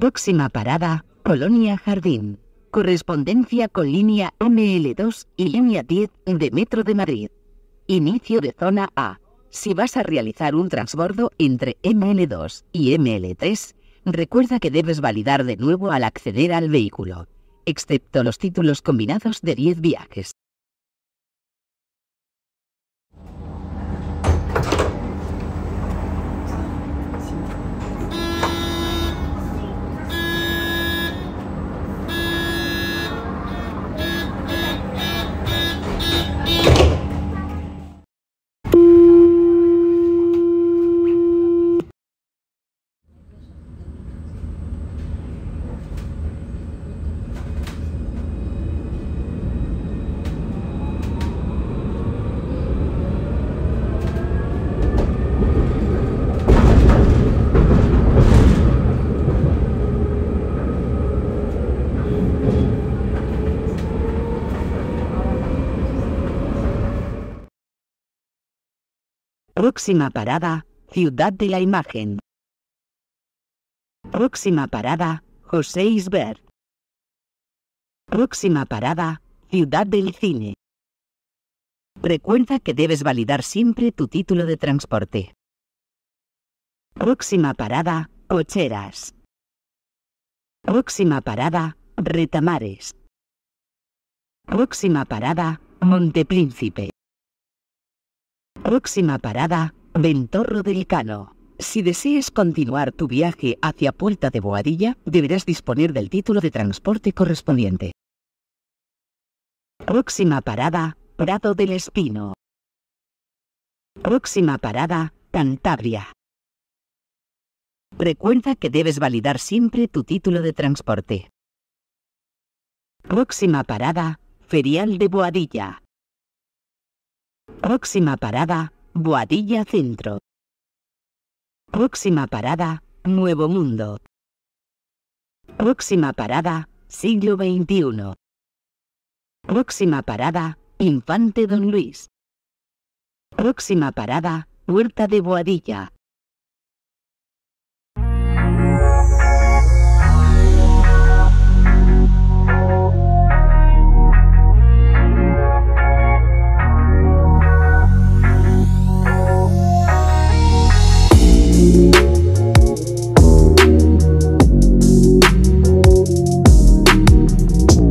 Próxima parada, Colonia Jardín. Correspondencia con línea ML2 y línea 10 de Metro de Madrid. Inicio de zona A. Si vas a realizar un transbordo entre ML2 y ML3, recuerda que debes validar de nuevo al acceder al vehículo, excepto los títulos combinados de 10 viajes. Próxima parada, Ciudad de la Imagen. Próxima parada, José Isbert. Próxima parada, Ciudad del Cine. Recuerda que debes validar siempre tu título de transporte. Próxima parada, Cocheras. Próxima parada, Retamares. Próxima parada, Montepríncipe. Próxima parada, Ventorro del Cano. Si deseas continuar tu viaje hacia Puerta de Boadilla, deberás disponer del título de transporte correspondiente. Próxima parada, Prado del Espino. Próxima parada, Cantabria. Recuerda que debes validar siempre tu título de transporte. Próxima parada, Ferial de Boadilla. Próxima parada, Boadilla Centro. Próxima parada, Nuevo Mundo. Próxima parada, siglo XXI. Próxima parada, Infante Don Luis. Próxima parada, Huerta de Boadilla.